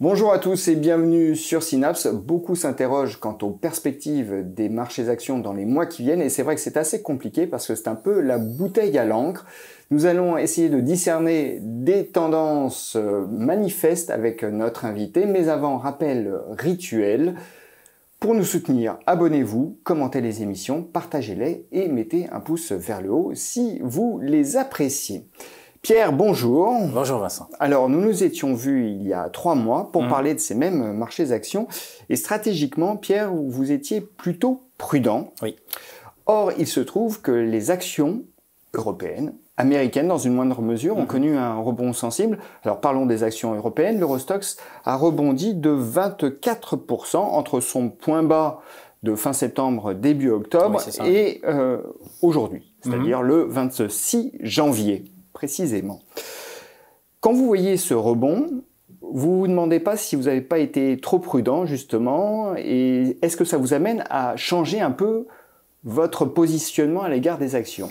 Bonjour à tous et bienvenue sur Synapse. Beaucoup s'interrogent quant aux perspectives des marchés actions dans les mois qui viennent et c'est vrai que c'est assez compliqué parce que c'est un peu la bouteille à l'encre. Nous allons essayer de discerner des tendances euh, manifestes avec notre invité, mais avant, rappel rituel. Pour nous soutenir, abonnez-vous, commentez les émissions, partagez-les et mettez un pouce vers le haut si vous les appréciez. Pierre, bonjour. Bonjour Vincent. Alors nous nous étions vus il y a trois mois pour mm. parler de ces mêmes euh, marchés actions et stratégiquement, Pierre, vous étiez plutôt prudent. Oui. Or, il se trouve que les actions européennes, américaines dans une moindre mesure, ont mm. connu un rebond sensible. Alors parlons des actions européennes. L'Eurostox a rebondi de 24% entre son point bas de fin septembre, début octobre et euh, aujourd'hui, c'est-à-dire mm. le 26 janvier précisément. Quand vous voyez ce rebond, vous ne vous demandez pas si vous n'avez pas été trop prudent justement, et est-ce que ça vous amène à changer un peu votre positionnement à l'égard des actions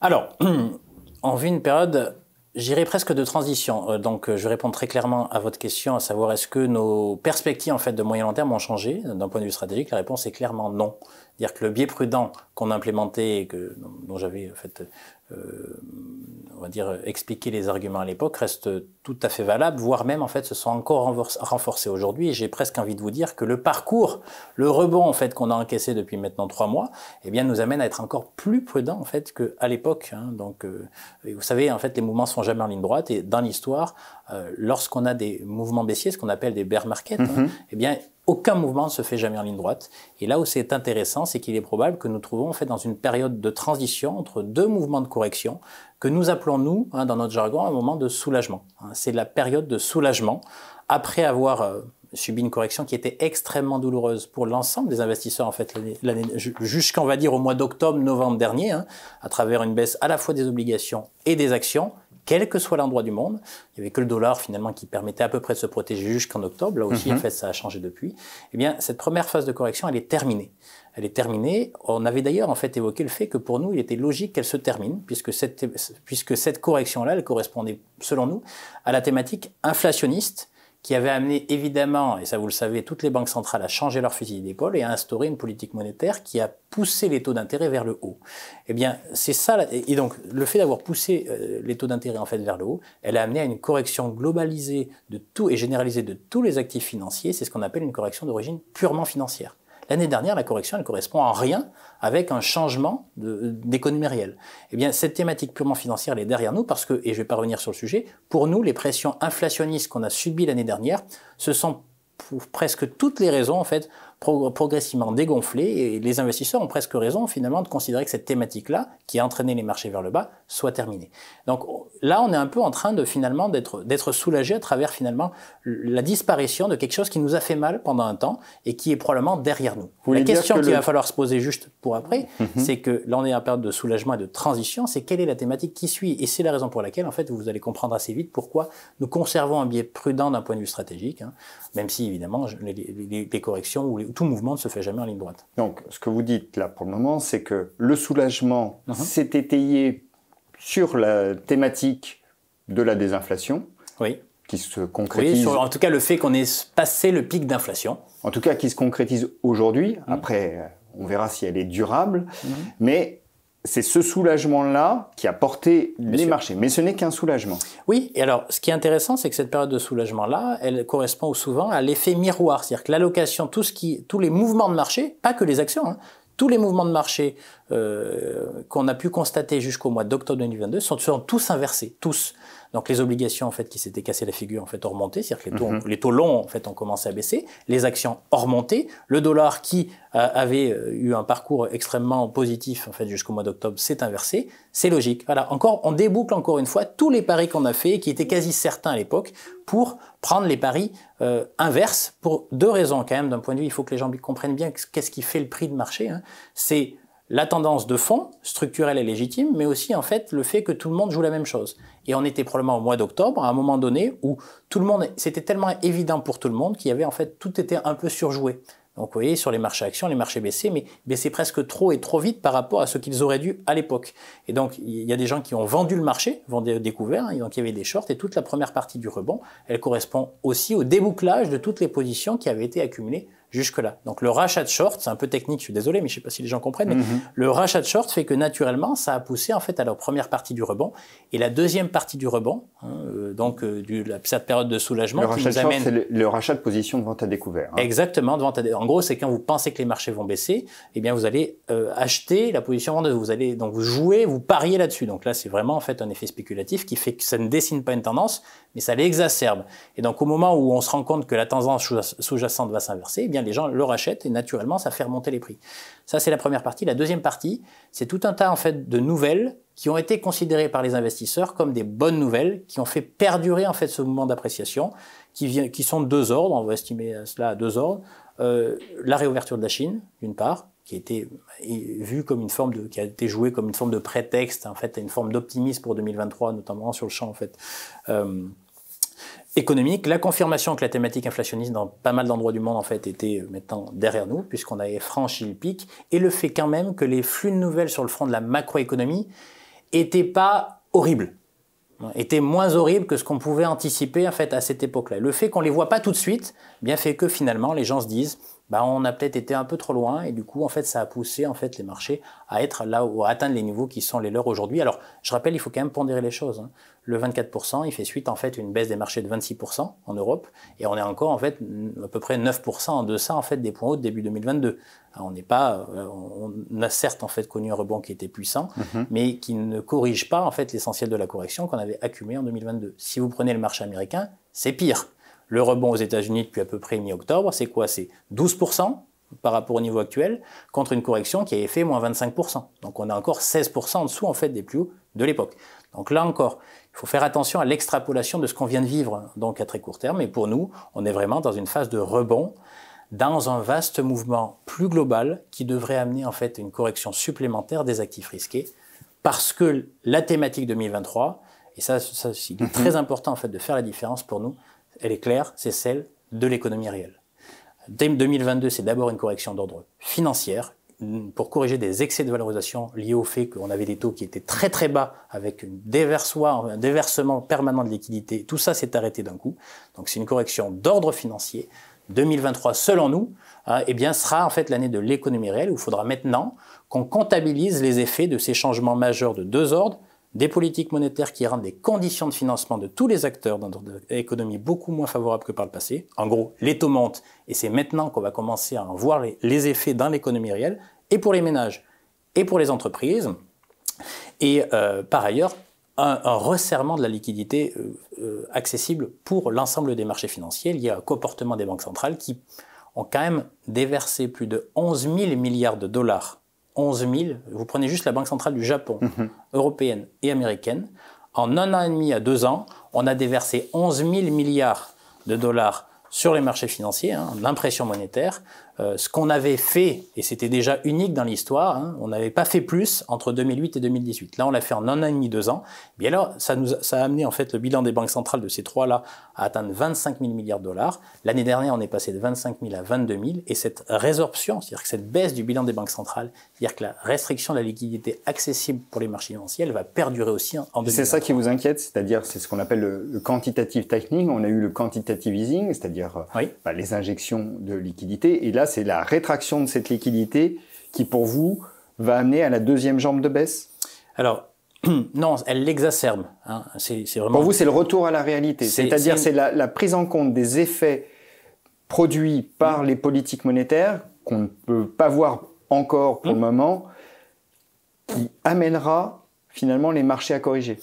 Alors, en vue d'une période, j'irai presque de transition. Euh, donc, euh, je réponds très clairement à votre question, à savoir est-ce que nos perspectives en fait de moyen long terme ont changé d'un point de vue stratégique La réponse est clairement non. C'est-à-dire que le biais prudent qu'on a implémenté et que, dont j'avais en fait euh, on va dire, expliquer les arguments à l'époque reste tout à fait valable, voire même en fait se sont encore renforcés aujourd'hui. Et j'ai presque envie de vous dire que le parcours, le rebond en fait qu'on a encaissé depuis maintenant trois mois, eh bien nous amène à être encore plus prudents en fait qu'à l'époque. Hein. Donc, euh, vous savez, en fait, les mouvements sont jamais en ligne droite. Et dans l'histoire, euh, lorsqu'on a des mouvements baissiers, ce qu'on appelle des bear markets, mm-hmm. hein, eh bien aucun mouvement ne se fait jamais en ligne droite. Et là où c'est intéressant, c'est qu'il est probable que nous trouvons en fait dans une période de transition entre deux mouvements de correction que nous appelons nous, hein, dans notre jargon, un moment de soulagement. Hein. C'est la période de soulagement après avoir euh, subi une correction qui était extrêmement douloureuse pour l'ensemble des investisseurs en fait jusqu'en va dire au mois d'octobre, novembre dernier, hein, à travers une baisse à la fois des obligations et des actions quel que soit l'endroit du monde. Il n'y avait que le dollar finalement qui permettait à peu près de se protéger jusqu'en octobre. Là aussi, mhm. en fait, ça a changé depuis. Eh bien, cette première phase de correction, elle est terminée. Elle est terminée. On avait d'ailleurs en fait évoqué le fait que pour nous, il était logique qu'elle se termine, puisque cette, puisque cette correction-là, elle correspondait, selon nous, à la thématique inflationniste qui avait amené évidemment, et ça vous le savez, toutes les banques centrales à changer leur fusil d'épaule et à instaurer une politique monétaire qui a poussé les taux d'intérêt vers le haut. Eh bien, c'est ça. Et donc, le fait d'avoir poussé euh, les taux d'intérêt en fait vers le haut, elle a amené à une correction globalisée de tout et généralisée de tous les actifs financiers. C'est ce qu'on appelle une correction d'origine purement financière. L'année dernière, la correction, elle correspond à rien avec un changement d'économie réelle. Eh bien, cette thématique purement financière, est derrière nous parce que, et je ne vais pas revenir sur le sujet, pour nous, les pressions inflationnistes qu'on a subies l'année dernière, ce sont pour presque toutes les raisons, en fait, progressivement dégonflé et les investisseurs ont presque raison finalement de considérer que cette thématique-là, qui a entraîné les marchés vers le bas, soit terminée. Donc là, on est un peu en train de finalement d'être soulagé à travers finalement la disparition de quelque chose qui nous a fait mal pendant un temps et qui est probablement derrière nous. la question qu'il va falloir se poser juste pour après, mm-hmm. c'est que là on est en période de soulagement et de transition, c'est quelle est la thématique qui suit Et c'est la raison pour laquelle en fait vous allez comprendre assez vite pourquoi nous conservons un biais prudent d'un point de vue stratégique, hein, même si évidemment les, les corrections ou les, tout mouvement ne se fait jamais en ligne droite. Donc, ce que vous dites là pour le moment, c'est que le soulagement uh-huh. s'est étayé sur la thématique de la désinflation. Oui. Qui se concrétise. en tout cas, le fait qu'on ait passé le pic d'inflation. En tout cas, qui se concrétise aujourd'hui. Mm-hmm. Après, on verra si elle est durable. Mm-hmm. Mais c'est ce soulagement-là qui a porté les marchés. Mais ce n'est qu'un soulagement. Oui, et alors ce qui est intéressant, c'est que cette période de soulagement-là, elle correspond souvent à l'effet miroir. C'est-à-dire que l'allocation, tout ce qui, tous les mouvements de marché, pas que les actions, hein, tous les mouvements de marché euh, qu'on a pu constater jusqu'au mois d'octobre 2022 sont, sont tous inversés, tous. Donc les obligations en fait qui s'étaient cassées la figure en fait ont remonté, c'est-à-dire que les taux, mhm. longs en fait ont commencé à baisser, les actions ont remonté, le dollar qui euh, avait euh, eu un parcours extrêmement positif en fait jusqu'au mois d'octobre s'est inversé, c'est logique. Voilà, encore on déboucle encore une fois tous les paris qu'on a fait qui étaient quasi certains à l'époque pour prendre les paris euh, inverses pour deux raisons quand même d'un point de vue, il faut que les gens comprennent bien qu'est-ce qui fait le prix de marché, hein. c'est la tendance de fond, structurelle et légitime, mais aussi en fait le fait que tout le monde joue la même chose. Et on était probablement au mois d'octobre, à un moment donné où tout le monde, c'était tellement évident pour tout le monde qu'il y avait en fait tout était un peu surjoué. Donc vous voyez, sur les marchés actions, les marchés baissaient, mais baissaient presque trop et trop vite par rapport à ce qu'ils auraient dû à l'époque. Et donc il y a des gens qui ont vendu le marché, vendu découvert, hein, donc il y avait des shorts, et toute la première partie du rebond, elle correspond aussi au débouclage de toutes les positions qui avaient été accumulées jusque-là. Donc le rachat de short, c'est un peu technique, je suis désolé, mais je ne sais pas si les gens comprennent, mhm. le rachat de short fait que naturellement, ça a poussé en fait à la première partie du rebond et la deuxième partie du rebond, hein, euh, donc euh, du, la, cette période de soulagement qui rachat nous amène... c'est le, rachat de position de vente à découvert. Hein. Exactement, de En gros, c'est quand vous pensez que les marchés vont baisser, eh bien vous allez euh, acheter la position vendeuse, vous allez donc vous vous pariez là-dessus. Donc là, c'est vraiment en fait un effet spéculatif qui fait que ça ne dessine pas une tendance, mais ça l'exacerbe. Et donc au moment où on se rend compte que la tendance sous-jacente va s'inverser, eh les gens le rachètent et naturellement ça fait remonter les prix. Ça c'est la première partie. La deuxième partie, c'est tout un tas en fait de nouvelles qui ont été considérées par les investisseurs comme des bonnes nouvelles, qui ont fait perdurer en fait ce moment d'appréciation, qui, qui sont de deux ordres, on va estimer euh, cela à deux ordres. Euh, la réouverture de la Chine, d'une part, qui a été euh, comme une forme de, qui a été jouée comme une forme de prétexte, en fait, à une forme d'optimisme pour 2023, notamment sur le champ en fait économique. La confirmation que la thématique inflationniste dans pas mal d'endroits du monde en fait était euh, maintenant derrière nous puisqu'on avait franchi le pic et le fait quand même que les flux de nouvelles sur le front de la macroéconomie étaient pas horribles étaient moins horribles que ce qu'on pouvait anticiper en fait à cette époque-là. Le fait qu'on les voit pas tout de suite, bien fait que finalement les gens se disent bah, on a peut-être été un peu trop loin et du coup en fait ça a poussé en fait les marchés à être là ou à atteindre les niveaux qui sont les leurs aujourd'hui. Alors je rappelle, il faut quand même pondérer les choses. Hein. Le 24%, il fait suite en fait une baisse des marchés de 26% en Europe et on est encore en fait à peu près 9% en deçà en fait des points hauts de début 2022. Hein, on n'est pas, euh, on a certes en fait connu un rebond qui était puissant, mm-hmm. mais qui ne corrige pas en fait l'essentiel de la correction qu'on avait accumulée en 2022. Si vous prenez le marché américain, c'est pire. Le rebond aux États-Unis depuis à peu près mi-octobre, c'est quoi C'est 12% par rapport au niveau actuel, contre une correction qui avait fait moins 25%. Donc on a encore 16% en dessous en fait des plus hauts de l'époque. Donc là encore, il faut faire attention à l'extrapolation de ce qu'on vient de vivre, donc à très court terme. Et pour nous, on est vraiment dans une phase de rebond, dans un vaste mouvement plus global qui devrait amener en fait une correction supplémentaire des actifs risqués, parce que la thématique 2023, et ça, ça c'est mm-hmm. très important en fait de faire la différence pour nous, elle est claire, c'est celle de l'économie réelle. 2022, c'est d'abord une correction d'ordre financier mm, pour corriger des excès de valorisation liés au fait qu'on avait des taux qui étaient très très bas avec un déversement permanent de liquidités. Tout ça s'est arrêté d'un coup. Donc c'est une correction d'ordre financier. 2023, selon nous, hein, eh bien, sera en fait l'année de l'économie réelle où il faudra maintenant qu'on comptabilise les effets de ces changements majeurs de deux ordres des politiques monétaires qui rendent les conditions de financement de tous les acteurs dans notre économie beaucoup moins favorables que par le passé. En gros, les taux montent et c'est maintenant qu'on va commencer à en voir les, effets dans l'économie réelle et pour les ménages et pour les entreprises. Et euh, par ailleurs, un, resserrement de la liquidité euh, euh, accessible pour l'ensemble des marchés financiers lié un comportement des banques centrales qui ont quand même déversé plus de 11 000 milliards de dollars 11 000, vous prenez juste la Banque centrale du Japon, mhm. européenne et américaine, en un an et demi à deux ans, on a déversé 11 000 milliards de dollars sur les marchés financiers, hein, l'impression monétaire, euh, ce qu'on avait fait, et c'était déjà unique dans l'histoire, hein, on n'avait pas fait plus entre 2008 et 2018. Là, on l'a fait en un an et demi, deux ans. bien alors, ça, nous a, ça a amené en fait le bilan des banques centrales de ces trois-là à atteindre 25 000 milliards de dollars. L'année dernière, on est passé de 25 000 à 22 000. Et cette résorption, c'est-à-dire que cette baisse du bilan des banques centrales, c'est-à-dire que la restriction de la liquidité accessible pour les marchés financiers, va perdurer aussi en 2020. C'est ça qui vous inquiète, c'est-à-dire c'est ce qu'on appelle le, quantitative tightening. On a eu le quantitative easing, c'est-à-dire euh, bah, les injections de liquidité. Et c'est la rétraction de cette liquidité qui, pour vous, va amener à la deuxième jambe de baisse Alors, non, elle l'exacerbe. Hein. Pour vous, c'est le retour à la réalité. C'est-à-dire, c'est la, prise en compte des effets produits par les politiques monétaires qu'on ne peut pas voir encore pour le hmm. moment, qui amènera finalement les marchés à corriger.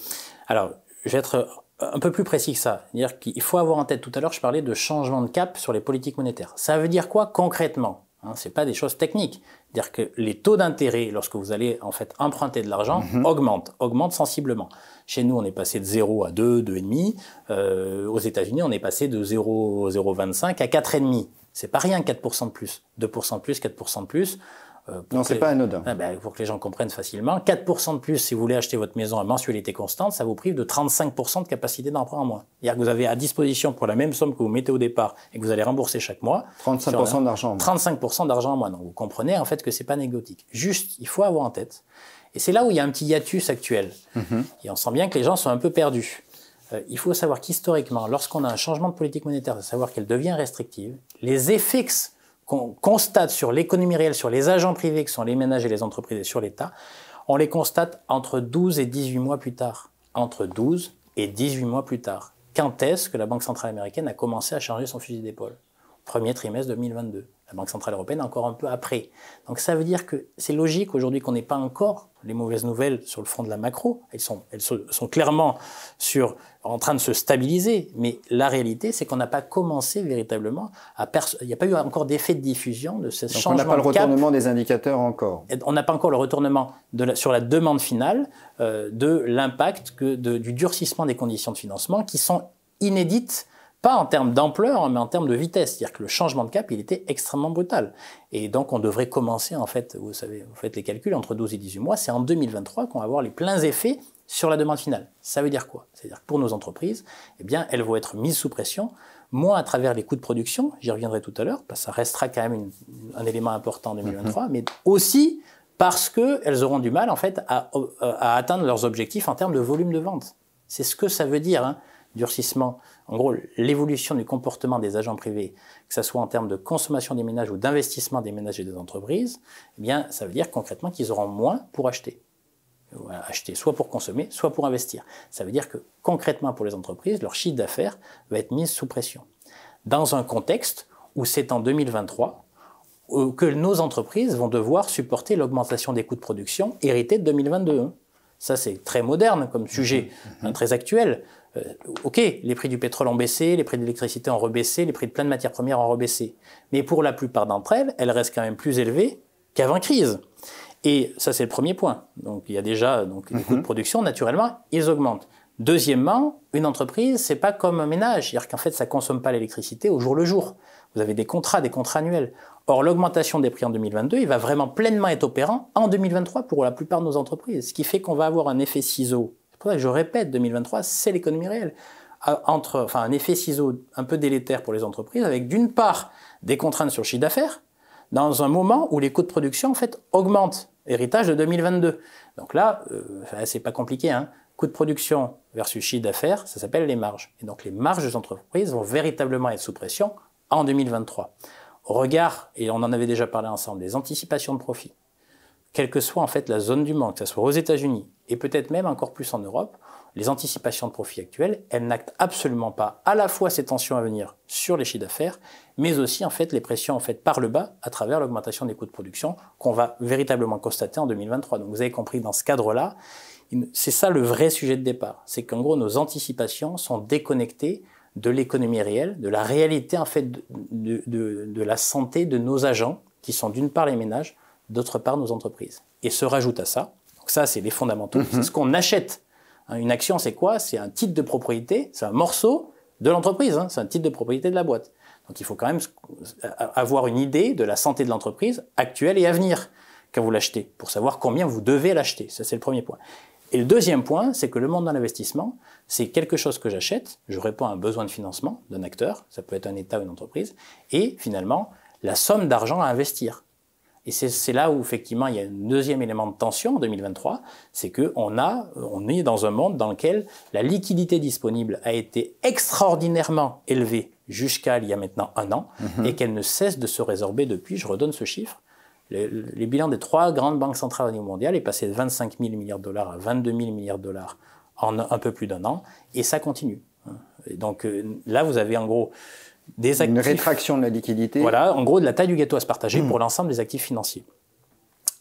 Alors, je vais être un peu plus précis que ça. cest dire qu'il faut avoir en tête, tout à l'heure je parlais de changement de cap sur les politiques monétaires. Ça veut dire quoi concrètement hein, Ce n'est pas des choses techniques. C'est-à-dire que les taux d'intérêt, lorsque vous allez en fait emprunter de l'argent, mhm. augmentent, augmentent sensiblement. Chez nous, on est passé de 0 à 2, 2,5. Euh, aux États-Unis, on est passé de 0,25 à 4,5. C'est pas rien, 4% de plus. 2% de plus, 4% de plus. Euh, non, c'est pas anodin. Ah, ben, pour que les gens comprennent facilement, 4% de plus si vous voulez acheter votre maison à mensualité constante, ça vous prive de 35% de capacité d'emprunt en moins. C'est-à-dire que vous avez à disposition pour la même somme que vous mettez au départ et que vous allez rembourser chaque mois. 35% d'argent en moins. 35% d'argent en moins. Donc vous comprenez en fait que c'est pas anecdotique. Juste, il faut avoir en tête. Et c'est là où il y a un petit hiatus actuel. Mm-hmm. Et on sent bien que les gens sont un peu perdus. Euh, il faut savoir qu'historiquement, lorsqu'on a un changement de politique monétaire, à savoir qu'elle devient restrictive, les effets qu'on constate sur l'économie réelle, sur les agents privés, que sont les ménages et les entreprises et sur l'État, on les constate entre 12 et 18 mois plus tard. Entre 12 et 18 mois plus tard. Quand est-ce que la Banque centrale américaine a commencé à changer son fusil d'épaule Premier trimestre 2022. La Banque centrale européenne encore un peu après. Donc ça veut dire que c'est logique aujourd'hui qu'on n'ait pas encore les mauvaises nouvelles sur le front de la macro. Elles sont, elles sont clairement sur en train de se stabiliser. Mais la réalité, c'est qu'on n'a pas commencé véritablement à Il n'y a pas eu encore d'effet de diffusion de ce Donc On n'a pas le retournement des indicateurs encore. On n'a pas encore le retournement de sur la demande finale euh, de l'impact du durcissement des conditions de financement qui sont inédites pas en termes d'ampleur, mais en termes de vitesse. C'est-à-dire que le changement de cap, il était extrêmement brutal. Et donc, on devrait commencer, en fait, vous savez, vous faites les calculs, entre 12 et 18 mois, c'est en 2023 qu'on va avoir les pleins effets sur la demande finale. Ça veut dire quoi C'est-à-dire que pour nos entreprises, eh bien, elles vont être mises sous pression, moins à travers les coûts de production, j'y reviendrai tout à l'heure, parce que ça restera quand même un élément important en 2023, mhm. mais aussi parce qu'elles auront du mal en fait euh, à, atteindre leurs objectifs en termes de volume de vente. C'est ce que ça veut dire, hein, durcissement. En gros, l'évolution du comportement des agents privés, que ce soit en termes de consommation des ménages ou d'investissement des ménages et des entreprises, eh bien, ça veut dire concrètement qu'ils auront moins pour acheter acheter soit pour consommer, soit pour investir. Ça veut dire que concrètement pour les entreprises, leur chiffre d'affaires va être mis sous pression. Dans un contexte où c'est en 2023 euh, que nos entreprises vont devoir supporter l'augmentation des coûts de production héritée de 2022. Ça, c'est très moderne comme sujet, mhm. hein, très actuel. Euh, ok, les prix du pétrole ont baissé, les prix de l'électricité ont rebaissé, les prix de plein de matières premières ont rebaissé. Mais pour la plupart d'entre elles, elles restent quand même plus élevées qu'avant crise. Et ça, c'est le premier point. Donc, il y a déjà donc, les coûts de mhm. production, naturellement, ils augmentent. Deuxièmement, une entreprise, c'est pas comme un ménage. C'est-à-dire qu'en fait, ça consomme pas l'électricité au jour le jour. Vous avez des contrats, des contrats annuels. Or, l'augmentation des prix en 2022, il va vraiment pleinement être opérant en 2023 pour la plupart de nos entreprises. Ce qui fait qu'on va avoir un effet ciseau. C'est pour ça que je répète, 2023, c'est l'économie réelle euh, entre, enfin, un effet ciseau un peu délétère pour les entreprises, avec d'une part des contraintes sur le chiffre d'affaires, dans un moment où les coûts de production en fait augmentent héritage de 2022. Donc là, euh, c'est pas compliqué. Hein. Coût de production versus chiffre d'affaires, ça s'appelle les marges. Et donc les marges des entreprises vont véritablement être sous pression en 2023. Au regard, et on en avait déjà parlé ensemble, des anticipations de profit, quelle que soit en fait la zone du manque, que ce soit aux États-Unis et peut-être même encore plus en Europe, les anticipations de profit actuelles, elles n'actent absolument pas à la fois ces tensions à venir sur les chiffres d'affaires, mais aussi en fait les pressions en fait par le bas à travers l'augmentation des coûts de production qu'on va véritablement constater en 2023. Donc vous avez compris dans ce cadre-là, c'est ça le vrai sujet de départ, c'est qu'en gros nos anticipations sont déconnectées de l'économie réelle, de la réalité en fait de, la santé de nos agents qui sont d'une part les ménages, d'autre part nos entreprises. Et se rajoute à ça, donc ça c'est les fondamentaux, mm-hmm. c'est ce qu'on achète Hein, une action, c'est quoi C'est un titre de propriété, c'est un morceau de l'entreprise, hein, c'est un titre de propriété de la boîte. Donc il faut quand même euh, avoir une idée de la santé de l'entreprise actuelle et à venir quand vous l'achetez, pour savoir combien vous devez l'acheter. Ça, c'est le premier point. Et le deuxième point, c'est que le monde dans l'investissement, c'est quelque chose que j'achète, je réponds à un besoin de financement d'un acteur, ça peut être un État ou une entreprise, et finalement, la somme d'argent à investir. Et c'est là où effectivement il y a un deuxième élément de tension en 2023, c'est que on a, on est dans un monde dans lequel la liquidité disponible a été extraordinairement élevée jusqu'à il y a maintenant un an mhm. et qu'elle ne cesse de se résorber depuis. Je redonne ce chiffre. Les, bilans des trois grandes banques centrales au niveau mondial est passé de 25 000 milliards de dollars à 22 000 milliards de dollars en un peu plus d'un an et ça continue. donc euh, là, vous avez en gros une rétraction de la liquidité. Voilà, en gros, de la taille du gâteau à se partager hmm. pour l'ensemble des actifs financiers.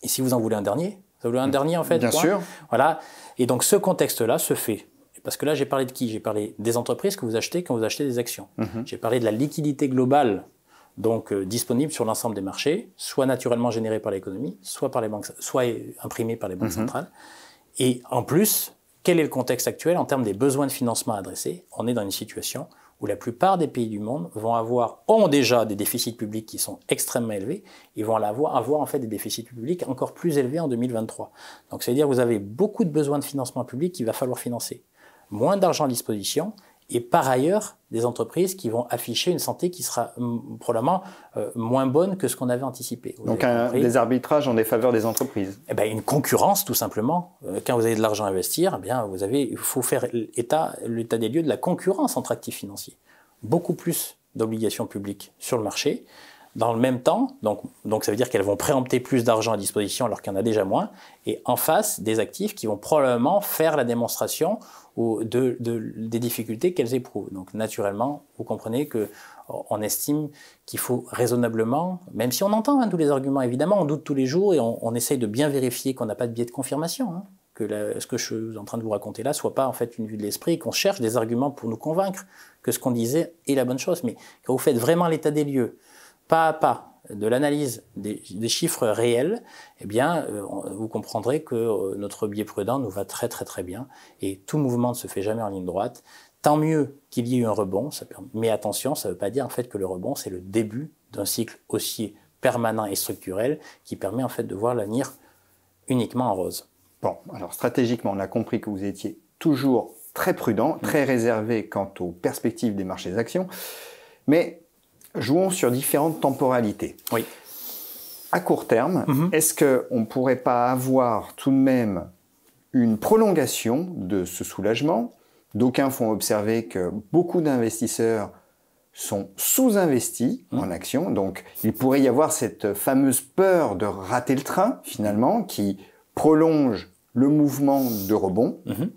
Et si vous en voulez un dernier, vous en voulez un hmm. dernier en fait Bien sûr. Voilà. Et donc ce contexte-là se fait. Parce que là, j'ai parlé de qui J'ai parlé des entreprises que vous achetez quand vous achetez des actions. Hmm. J'ai parlé de la liquidité globale donc euh, disponible sur l'ensemble des marchés, soit naturellement générée par l'économie, soit par les banques, soit imprimée par les banques centrales. Et en plus, quel est le contexte actuel en termes des besoins de financement adressés On est dans une situation où la plupart des pays du monde vont avoir, ont déjà des déficits publics qui sont extrêmement élevés, ils vont avoir, avoir en fait des déficits publics encore plus élevés en 2023. Donc ça veut dire que vous avez beaucoup de besoins de financement public qu'il va falloir financer. Moins d'argent à disposition, et par ailleurs des entreprises qui vont afficher une santé qui sera probablement euh, moins bonne que ce qu'on avait anticipé. Donc des arbitrages en défaveur des entreprises. Eh ben, une concurrence tout simplement. Euh, quand vous avez de l'argent à investir, eh bien vous avez, il faut faire l'état des lieux de la concurrence entre actifs financiers. Beaucoup plus d'obligations publiques sur le marché dans le même temps, donc, donc ça veut dire qu'elles vont préempter plus d'argent à disposition alors qu'il y en a déjà moins, et en face des actifs qui vont probablement faire la démonstration ou de, des difficultés qu'elles éprouvent. Donc naturellement, vous comprenez que on estime qu'il faut raisonnablement, même si on entend hein, tous les arguments évidemment, on doute tous les jours et on, essaye de bien vérifier qu'on n'a pas de biais de confirmation. Hein, que ce que je suis en train de vous raconter là soit pas en fait une vue de l'esprit, qu'on cherche des arguments pour nous convaincre que ce qu'on disait est la bonne chose. Mais quand vous faites vraiment l'état des lieux, pas à pas de l'analyse des, chiffres réels, eh bien, euh, vous comprendrez que euh, notre biais prudent nous va très très très bien et tout mouvement ne se fait jamais en ligne droite. Tant mieux qu'il y ait eu un rebond, mais attention, ça ne veut pas dire en fait que le rebond c'est le début d'un cycle haussier permanent et structurel qui permet en fait de voir l'avenir uniquement en rose. Bon, alors stratégiquement, on a compris que vous étiez toujours très prudent, très mm. réservé quant aux perspectives des marchés actions, mais jouons sur différentes temporalités. Oui. À court terme, mhm. est-ce qu'on ne pourrait pas avoir tout de même une prolongation de ce soulagement D'aucuns font observer que beaucoup d'investisseurs sont sous-investis mhm. en actions, donc il pourrait y avoir cette fameuse peur de rater le train finalement qui prolonge le mouvement de rebond. Mhm.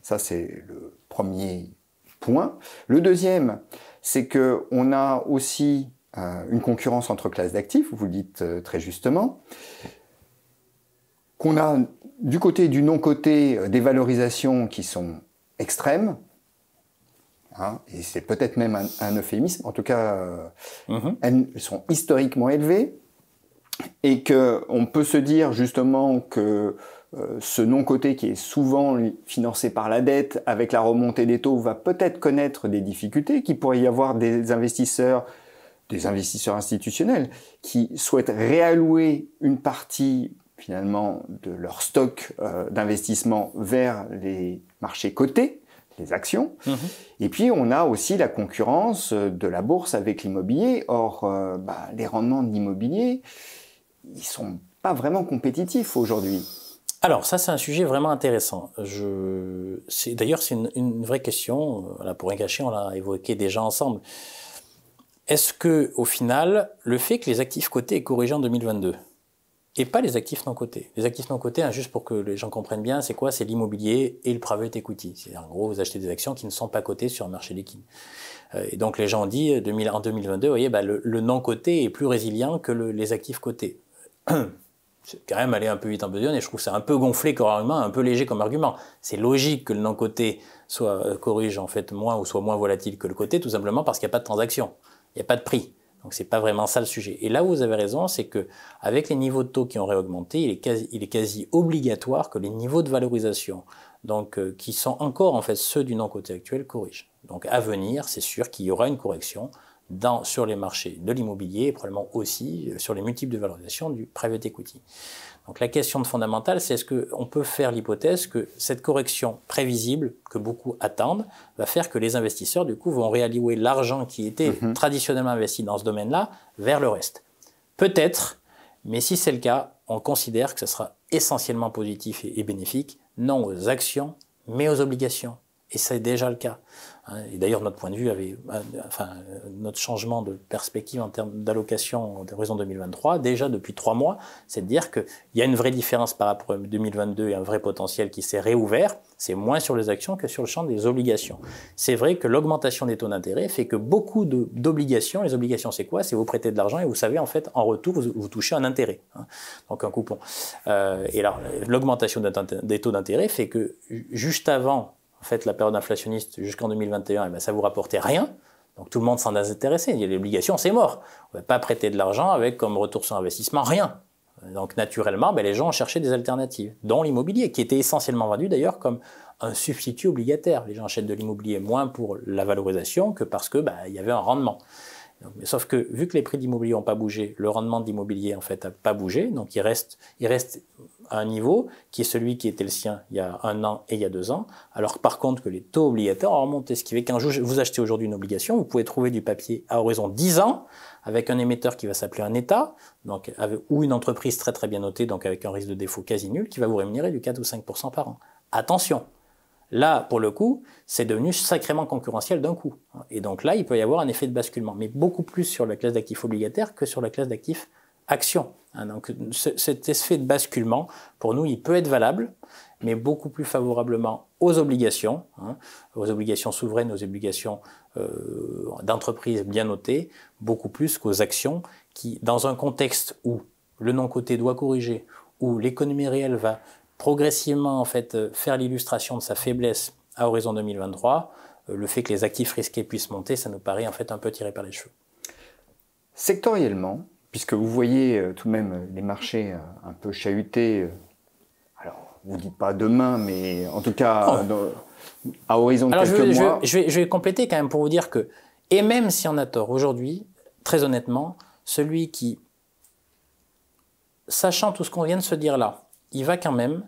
Ça c'est le premier point. Le deuxième, c'est qu'on a aussi euh, une concurrence entre classes d'actifs, vous le dites euh, très justement, qu'on a du côté du non-côté euh, des valorisations qui sont extrêmes, hein, et c'est peut-être même un, euphémisme, en tout cas, mhm. elles sont historiquement élevées, et qu'on peut se dire justement que euh, ce non-côté qui est souvent financé par la dette, avec la remontée des taux, va peut-être connaître des difficultés, Il pourrait y avoir des investisseurs, des investisseurs institutionnels, qui souhaitent réallouer une partie finalement de leur stock euh, d'investissement vers les marchés cotés, les actions. Mm-hmm. Et puis on a aussi la concurrence de la bourse avec l'immobilier. Or, euh, bah, les rendements de l'immobilier, ils sont pas vraiment compétitifs aujourd'hui. Alors ça c'est un sujet vraiment intéressant. Je... D'ailleurs c'est une, vraie question, euh, pour pour cacher on l'a évoqué déjà ensemble. Est-ce que au final le fait que les actifs cotés aient corrigé en 2022 et pas les actifs non cotés. Les actifs non cotés, hein, juste pour que les gens comprennent bien, c'est quoi C'est l'immobilier et le private equity. C'est en gros, vous achetez des actions qui ne sont pas cotées sur un marché liquide. Euh, et donc les gens ont dit, en 2022, vous voyez, bah, le, non coté est plus résilient que les actifs cotés. c'est quand même aller un peu vite, en besogne et je trouve que c'est un peu gonflé comme argument, un peu léger comme argument. C'est logique que le non-côté soit euh, corrige en fait moins ou soit moins volatile que le côté, tout simplement parce qu'il n'y a pas de transaction, il n'y a pas de prix. Donc n'est pas vraiment ça le sujet. Et là où vous avez raison, c'est que avec les niveaux de taux qui ont réaugmenté, il est quasi, obligatoire que les niveaux de valorisation, euh, qui sont encore en fait ceux du non-côté actuel, corrigent. Donc à venir, c'est sûr qu'il y aura une correction dans, sur les marchés de l'immobilier et probablement aussi euh, sur les multiples de valorisation du private equity. Donc la question de fondamentale, c'est est-ce qu'on peut faire l'hypothèse que cette correction prévisible que beaucoup attendent va faire que les investisseurs, du coup, vont réallouer l'argent qui était mhm. traditionnellement investi dans ce domaine-là vers le reste Peut-être, mais si c'est le cas, on considère que ce sera essentiellement positif et bénéfique, non aux actions, mais aux obligations. Et c'est déjà le cas. Hein, et d'ailleurs, notre point de vue avait, euh, enfin, notre changement de perspective en termes d'allocation d'horizon 2023, déjà depuis trois mois, c'est de dire qu'il y a une vraie différence par rapport à 2022 et un vrai potentiel qui s'est réouvert. C'est moins sur les actions que sur le champ des obligations. C'est vrai que l'augmentation des taux d'intérêt fait que beaucoup d'obligations, les obligations c'est quoi C'est vous prêtez de l'argent et vous savez en fait en retour vous, vous touchez un intérêt, hein. donc un coupon. Euh, et alors l'augmentation des taux d'intérêt fait que juste avant en fait, la période inflationniste jusqu'en 2021, ça ne ça vous rapportait rien. Donc tout le monde s'en a intéressé. Il y a l'obligation, c'est mort. On ne va pas prêter de l'argent avec comme retour sur investissement rien. Donc naturellement, ben, les gens ont cherché des alternatives, dont l'immobilier, qui était essentiellement vendu d'ailleurs comme un substitut obligataire. Les gens achètent de l'immobilier moins pour la valorisation que parce que ben, il y avait un rendement mais sauf que vu que les prix d'immobilier n'ont pas bougé, le rendement de l'immobilier en fait n'a pas bougé, donc il reste, il reste à un niveau qui est celui qui était le sien il y a un an et il y a deux ans, alors que par contre que les taux obligataires ont remonté, ce qui fait qu'un jour vous achetez aujourd'hui une obligation, vous pouvez trouver du papier à horizon 10 ans avec un émetteur qui va s'appeler un État, donc ou une entreprise très très bien notée, donc avec un risque de défaut quasi nul, qui va vous rémunérer du 4 ou 5% par an. Attention, Là, pour le coup, c'est devenu sacrément concurrentiel d'un coup. Et donc là, il peut y avoir un effet de basculement, mais beaucoup plus sur la classe d'actifs obligataires que sur la classe d'actifs actions. Hein, donc cet effet de basculement, pour nous, il peut être valable, mais beaucoup plus favorablement aux obligations, hein, aux obligations souveraines, aux obligations euh, d'entreprises bien notées, beaucoup plus qu'aux actions qui, dans un contexte où le non-côté doit corriger, où l'économie réelle va progressivement en fait euh, faire l'illustration de sa faiblesse à horizon 2023. Euh, le fait que les actifs risqués puissent monter, ça nous paraît en fait un peu tiré par les cheveux. Sectoriellement, puisque vous voyez euh, tout de même les marchés un peu chahutés, alors vous ne dites pas demain, mais en tout cas oh. à horizon de quelques mois. Je vais, je vais, compléter quand même pour vous dire que, et même si on a tort aujourd'hui, très honnêtement, celui qui, sachant tout ce qu'on vient de se dire là, il va quand même,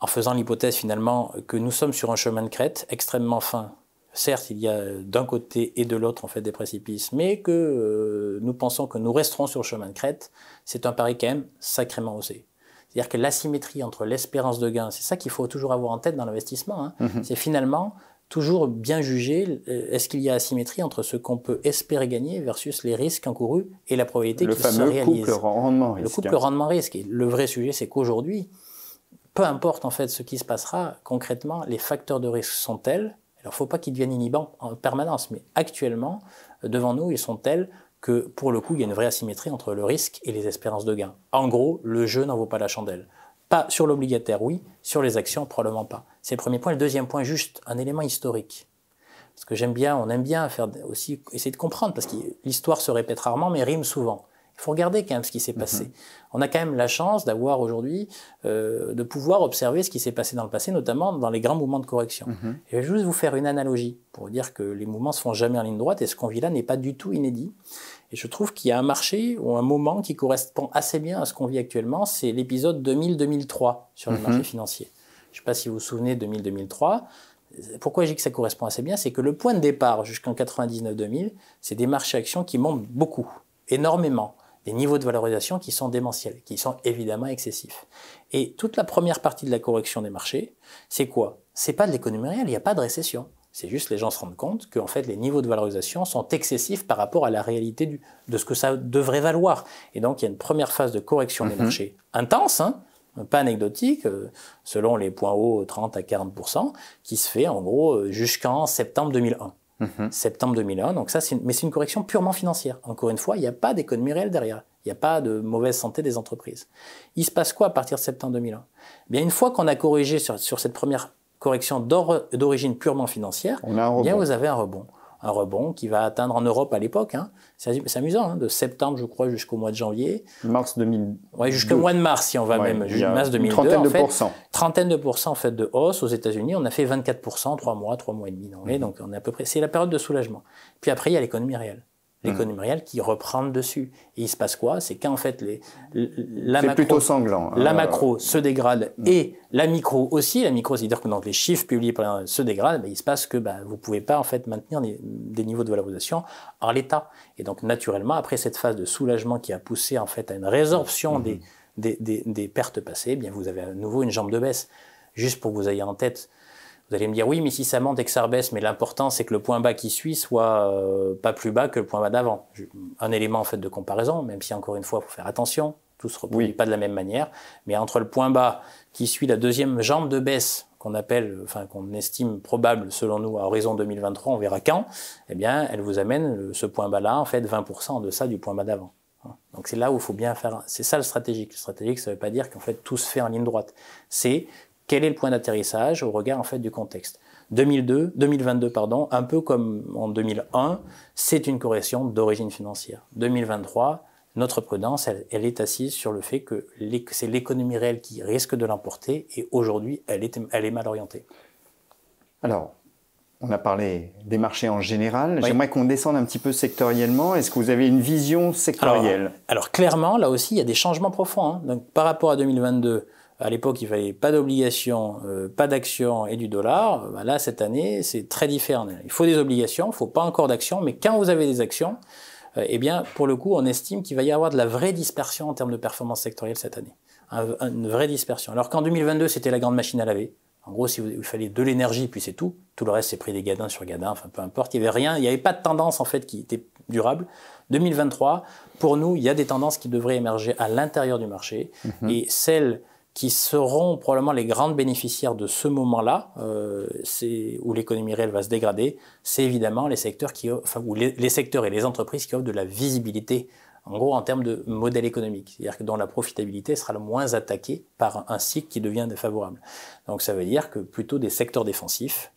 en faisant l'hypothèse finalement que nous sommes sur un chemin de crête extrêmement fin. Certes, il y a d'un côté et de l'autre en fait des précipices, mais que euh, nous pensons que nous resterons sur le chemin de crête, c'est un pari quand même sacrément osé. C'est-à-dire que l'asymétrie entre l'espérance de gain, c'est ça qu'il faut toujours avoir en tête dans l'investissement. Hein. Mhm. C'est finalement toujours bien juger euh, est-ce qu'il y a asymétrie entre ce qu'on peut espérer gagner versus les risques encourus et la probabilité que se réalise. Couple rendement risque. Le couple rendement risque. le vrai sujet, c'est qu'aujourd'hui, peu importe en fait ce qui se passera concrètement, les facteurs de risque sont tels. Alors, faut pas qu'ils deviennent inhibants en permanence, mais actuellement, devant nous, ils sont tels que pour le coup, il y a une vraie asymétrie entre le risque et les espérances de gain. En gros, le jeu n'en vaut pas la chandelle. Pas sur l'obligataire, oui. Sur les actions, probablement pas. C'est le premier point. Le deuxième point, juste un élément historique. Parce que j'aime bien, on aime bien faire aussi essayer de comprendre, parce que l'histoire se répète rarement, mais rime souvent. Il faut regarder quand même ce qui s'est passé. Mhm. On a quand même la chance d'avoir aujourd'hui, euh, de pouvoir observer ce qui s'est passé dans le passé, notamment dans les grands mouvements de correction. Mhm. Et je vais juste vous faire une analogie pour dire que les mouvements se font jamais en ligne droite et ce qu'on vit là n'est pas du tout inédit. Et je trouve qu'il y a un marché ou un moment qui correspond assez bien à ce qu'on vit actuellement, c'est l'épisode 2000-2003 sur les mhm. marchés financiers. Je ne sais pas si vous vous souvenez 2000-2003. Pourquoi je dis que ça correspond assez bien C'est que le point de départ jusqu'en 99-2000, c'est des marchés actions qui montent beaucoup, énormément. Des niveaux de valorisation qui sont démentiels, qui sont évidemment excessifs. Et toute la première partie de la correction des marchés, c'est quoi C'est pas de l'économie réelle, il n'y a pas de récession. C'est juste les gens se rendent compte qu'en fait les niveaux de valorisation sont excessifs par rapport à la réalité de ce que ça devrait valoir. Et donc il y a une première phase de correction des mhm. marchés intense, hein, pas anecdotique, euh, selon les points hauts 30 à 40 qui se fait en gros euh, jusqu'en septembre 2001. Mhm. Septembre 2001, donc ça, mais c'est une correction purement financière. Encore une fois, il n'y a pas d'économie réelle derrière. Il n'y a pas de mauvaise santé des entreprises. Il se passe quoi à partir de septembre 2001 eh Bien, une fois qu'on a corrigé sur, sur, cette première correction d'origine purement financière, eh bien vous avez un rebond. Un rebond qui va atteindre en Europe à l'époque, hein, c'est amusant, hein, de septembre je crois jusqu'au mois de janvier. Mars 2000. Oui, jusqu'au mois de mars si on va même, jusqu'au mars 2002. trentaine de fait, pourcents. Trentaine de pourcents en fait de hausse aux États-Unis. On a fait 24 en trois mois, trois mois et demi. Mhm. Donc on est à peu près. C'est la période de soulagement. Puis après il y a l'économie réelle l'économie mmh. réelle qui reprend dessus. Et il se passe quoi C'est qu'en fait, les, la macro, hein. la macro se dégrade mmh. et la micro aussi. La micro, c'est-à-dire que les chiffres publiés se dégradent, il se passe que vous bah, vous pouvez pas en fait maintenir des, niveaux de valorisation en l'état. Et donc naturellement, après cette phase de soulagement qui a poussé en fait à une résorption mmh. des, pertes passées, eh bien vous avez à nouveau une jambe de baisse. Juste pour que vous ayez en tête, vous allez me dire, oui, mais si ça monte et que ça rebaisse, mais l'important, c'est que le point bas qui suit soit euh, pas plus bas que le point bas d'avant. Un élément, en fait, de comparaison, même si, encore une fois, il faut faire attention, tout se reproduit pas de la même manière, mais entre le point bas qui suit la deuxième jambe de baisse qu'on appelle, enfin qu'on estime probable selon nous à horizon 2023, on verra quand, eh bien, elle vous amène euh, ce point bas là en fait 20% en deçà du point bas d'avant. Hein. Donc c'est là où il faut bien faire. C'est ça le stratégique. Le stratégique, ça ne veut pas dire qu'en fait tout se fait en ligne droite. C'est quel est le point d'atterrissage au regard en fait du contexte 2002, 2022, pardon, un peu comme en 2001, c'est une correction d'origine financière. 2023, notre prudence, elle, est assise sur le fait que c'est l'économie réelle qui risque de l'emporter et aujourd'hui, elle est, mal orientée. Alors, on a parlé des marchés en général. J'aimerais qu'on descende un petit peu sectoriellement. Est-ce que vous avez une vision sectorielle alors, clairement, là aussi, il y a des changements profonds. Hein. Donc, par rapport à 2022, à l'époque, il ne fallait pas d'obligations, euh, pas d'actions et du dollar. Ben là, cette année, c'est très différent. Il faut des obligations, il ne faut pas encore d'actions, mais quand vous avez des actions, euh, eh bien, pour le coup, on estime qu'il va y avoir de la vraie dispersion en termes de performance sectorielle cette année. une vraie dispersion. Alors qu'en 2022, c'était la grande machine à laver. En gros, si vous, il fallait de l'énergie, puis c'est tout. Tout le reste, c'est pris des gadins sur gadins, enfin peu importe. Il n'y avait rien, il n'y avait pas de tendance en fait qui était durable. 2023, pour nous, il y a des tendances qui devraient émerger à l'intérieur du marché. Mm-hmm. Et celles qui seront probablement les grandes bénéficiaires de ce moment-là, euh, où l'économie réelle va se dégrader, c'est évidemment les secteurs, qui, les, secteurs et les entreprises qui ont de la visibilité, en gros en termes de modèle économique, c'est-à-dire que dont la profitabilité sera le moins attaquée par un cycle qui devient défavorable. Donc ça veut dire que plutôt des secteurs défensifs,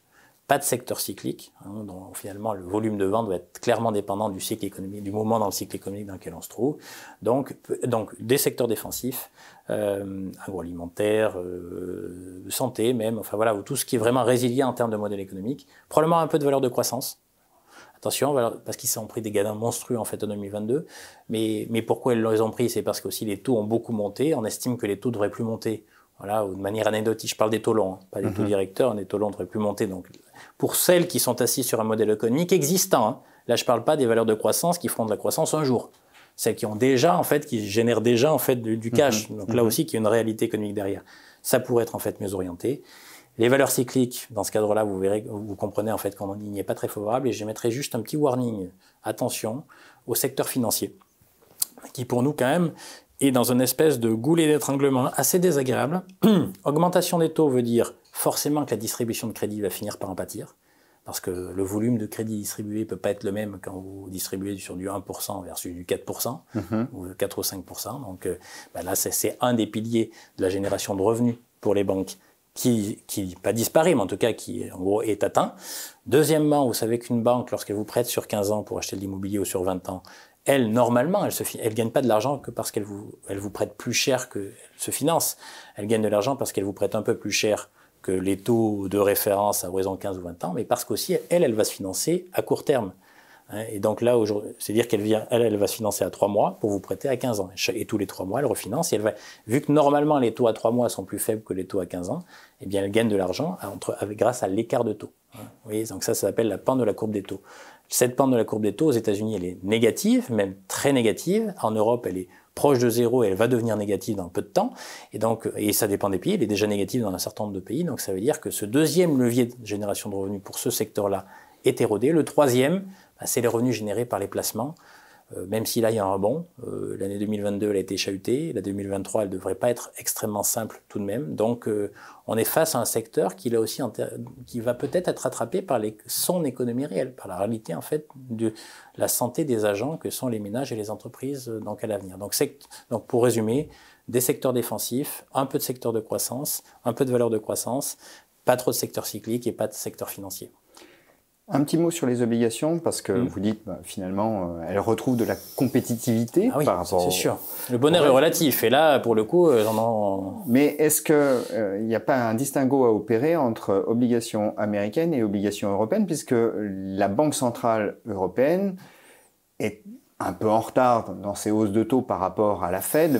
pas de secteur cyclique, hein, dont finalement le volume de vente doit être clairement dépendant du cycle économique, du moment dans le cycle économique dans lequel on se trouve. Donc, donc des secteurs défensifs, euh, agroalimentaire, euh, santé même, enfin voilà, tout ce qui est vraiment résilient en termes de modèle économique. Probablement un peu de valeur de croissance. Attention, parce qu'ils ont pris des gains monstrueux en fait en 2022. Mais, mais pourquoi ils les ont pris C'est parce que aussi les taux ont beaucoup monté. On estime que les taux devraient plus monter de manière anecdotique, je parle des taux longs, hein, pas des mhm. taux directeurs, des taux longs, devraient plus monter. Donc, pour celles qui sont assises sur un modèle économique existant, hein, là je ne parle pas des valeurs de croissance qui feront de la croissance un jour, celles qui ont déjà en fait, qui génèrent déjà en fait du, mhm. cash. Donc là mhm. aussi, qui y a une réalité économique derrière. Ça pourrait être en fait mieux orienté. Les valeurs cycliques, dans ce cadre-là, vous verrez, vous comprenez en fait qu'on n'y est pas très favorable. Et je mettrai juste un petit warning, attention, au secteur financier, qui pour nous quand même et dans une espèce de goulet d'étranglement assez désagréable. Augmentation des taux veut dire forcément que la distribution de crédit va finir par en pâtir, parce que le volume de crédit distribué ne peut pas être le même quand vous distribuez sur du 1% versus du 4%, mhm. ou 4 ou 5%. Donc euh, ben là, c'est un des piliers de la génération de revenus pour les banques qui, qui pas disparaît, mais en tout cas qui, est atteint. Deuxièmement, vous savez qu'une banque, lorsqu'elle vous prête sur 15 ans pour acheter de l'immobilier ou sur 20 ans, elle, normalement, elle ne elle gagne pas de l'argent que parce qu'elle vous, elle vous prête plus cher qu'elle se finance. Elle gagne de l'argent parce qu'elle vous prête un peu plus cher que les taux de référence à horizon 15 ou 20 ans, mais parce qu'aussi, elle, elle va se financer à court terme. Hein. Et donc là, c'est-à-dire qu'elle vient, elle, elle va se financer à 3 mois pour vous prêter à 15 ans. Et tous les 3 mois, elle refinance. Et elle va, vu que normalement, les taux à 3 mois sont plus faibles que les taux à 15 ans, eh bien, elle gagne de l'argent grâce à l'écart de taux. Hein. donc ça, ça s'appelle la pente de la courbe des taux. Cette pente de la courbe des taux aux États-Unis, elle est négative, même très négative. En Europe, elle est proche de zéro et elle va devenir négative dans peu de temps. Et donc, et ça dépend des pays. Elle est déjà négative dans un certain nombre de pays. Donc, ça veut dire que ce deuxième levier de génération de revenus pour ce secteur-là est érodé. Le troisième, bah, c'est les revenus générés par les placements. Euh, même si là il y a un rebond, euh, l'année 2022 elle a été chahutée, la 2023 elle ne devrait pas être extrêmement simple tout de même. Donc euh, on est face à un secteur qui, aussi, qui va peut-être être attrapé par les, son économie réelle, par la réalité en fait de la santé des agents que sont les ménages et les entreprises dans quel avenir. Donc, donc pour résumer, des secteurs défensifs, un peu de secteur de croissance, un peu de valeur de croissance, pas trop de secteur cyclique et pas de secteur financier. Un petit mot sur les obligations, parce que hmm. vous dites, bah, finalement, euh, elles retrouvent de la compétitivité ah oui, C'est sûr. Le bonheur est relatif. Et là, pour le coup, euh, Mais est-ce qu'il n'y euh, a pas un distinguo à opérer entre obligations américaines et obligations européennes, puisque la Banque Centrale Européenne est un peu en retard dans ses hausses de taux par rapport à la Fed.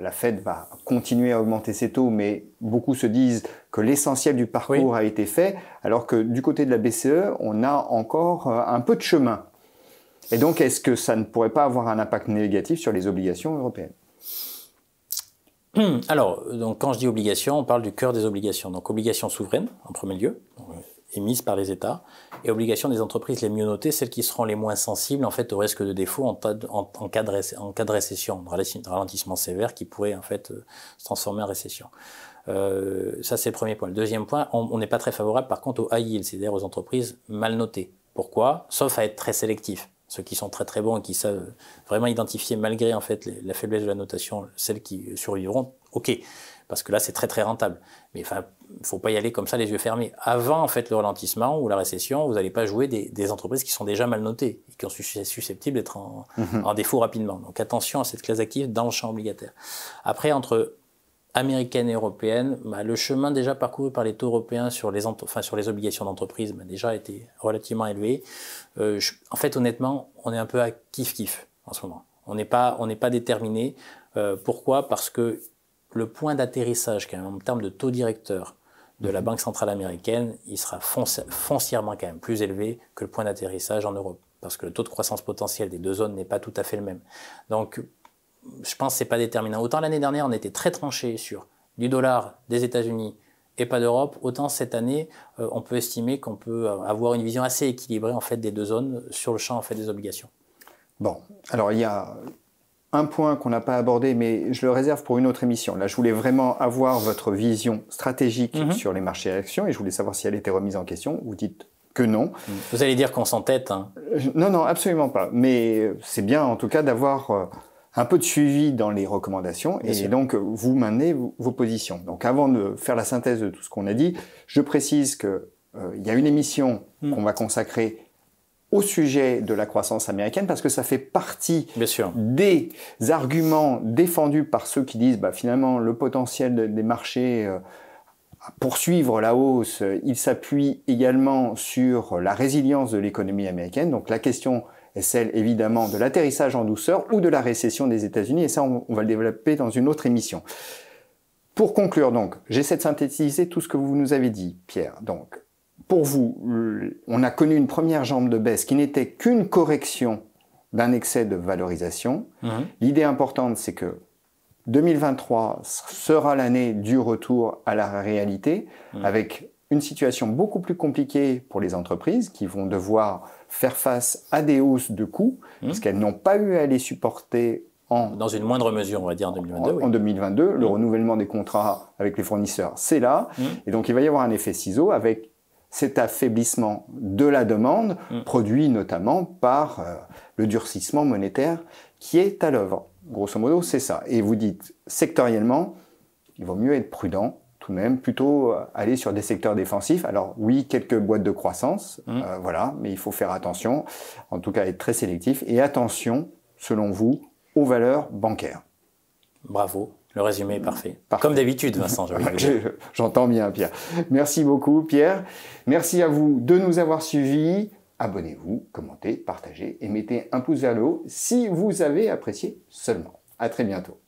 la Fed va continuer à augmenter ses taux, mais beaucoup se disent que l'essentiel du parcours a été fait, alors que du côté de la BCE, on a encore euh, un peu de chemin. Et donc, est-ce que ça ne pourrait pas avoir un impact négatif sur les obligations européennes alors, donc, quand je dis obligations, on parle du cœur des obligations. Donc, obligations souveraines, en premier lieu émises par les États, et obligation des entreprises les mieux notées, celles qui seront les moins sensibles en fait au risque de défaut en, en, cas, de, en cas, de, récession, de ralentissement sévère qui pourrait en fait euh, se transformer en récession. Euh, ça c'est le premier point. Le deuxième point, on n'est pas très favorable par contre aux high c'est-à-dire aux entreprises mal notées. Pourquoi Sauf à être très sélectif. Ceux qui sont très très bons et qui savent vraiment identifier malgré en fait la faiblesse de la notation, celles qui survivront, ok parce que là, c'est très très rentable. Mais enfin, faut pas y aller comme ça les yeux fermés. Avant, en fait, le ralentissement ou la récession, vous n'allez pas jouer des, entreprises qui sont déjà mal notées et qui sont susceptibles d'être en, mhm. en défaut rapidement. Donc attention à cette classe active dans le champ obligataire. Après, entre américaine et européenne, bah, le chemin déjà parcouru par les taux européens sur les, enfin, sur les obligations d'entreprise bah, a déjà été relativement élevé. Euh, en fait, honnêtement, on est un peu à kiff-kiff en ce moment. On n'est pas, on n'est pas déterminé. Euh, pourquoi Parce que le point d'atterrissage, quand même, en termes de taux directeur de la mhm. Banque centrale américaine, il sera foncièrement quand même plus élevé que le point d'atterrissage en Europe, parce que le taux de croissance potentiel des deux zones n'est pas tout à fait le même. Donc, je pense que ce pas déterminant. Autant l'année dernière, on était très tranché sur du dollar des États-Unis et pas d'Europe, autant cette année, euh, on peut estimer qu'on peut euh, avoir une vision assez équilibrée en fait des deux zones sur le champ en fait des obligations. Bon, alors il y a un point qu'on n'a pas abordé, mais je le réserve pour une autre émission. Là, je voulais vraiment avoir votre vision stratégique mhm. sur les marchés actions et je voulais savoir si elle était remise en question. Vous dites que non. Vous allez dire qu'on s'entête. tête. Hein. Euh, non, non, absolument pas. Mais euh, c'est bien, en tout cas, d'avoir euh, un peu de suivi dans les recommandations et donc vous menez vos positions. Donc, avant de faire la synthèse de tout ce qu'on a dit, je précise qu'il y a une émission mhm. qu'on va consacrer au sujet de la croissance américaine parce que ça fait partie des arguments défendus par ceux qui disent bah, finalement le potentiel des marchés euh, à poursuivre la hausse, il s'appuie également sur la résilience de l'économie américaine. Donc la question est celle évidemment de l'atterrissage en douceur ou de la récession des États-Unis et ça on, on va le développer dans une autre émission. Pour conclure donc, j'essaie de synthétiser tout ce que vous nous avez dit, Pierre. Donc pour vous, euh, on a connu une première jambe de baisse qui n'était qu'une correction d'un excès de valorisation. Mhm. L'idée importante, c'est que 2023 sera l'année du retour à la réalité, mhm. avec une situation beaucoup plus compliquée pour les entreprises qui vont devoir faire face à des hausses de coûts, mhm. parce qu'elles n'ont pas eu à les supporter en... Dans une moindre mesure, on va dire, en 2022. en 2022, le renouvellement des contrats avec les fournisseurs, c'est là. Et donc, il va y avoir un effet ciseau avec cet affaiblissement de la demande, mm. produit notamment par euh, le durcissement monétaire qui est à l'œuvre. Grosso modo, c'est ça. Et vous dites sectoriellement, il vaut mieux être prudent tout de même, plutôt euh, aller sur des secteurs défensifs. Alors oui, quelques boîtes de croissance, mm. euh, voilà, mais il faut faire attention, en tout cas être très sélectif, et attention, selon vous, aux valeurs bancaires. Bravo. Le résumé est parfait. Comme d'habitude, Vincent. J'entends bien, Pierre. Merci beaucoup, Pierre. Merci à vous de nous avoir suivis. Abonnez-vous, commentez, partagez et mettez un pouce vers le haut si vous avez apprécié seulement. À très bientôt.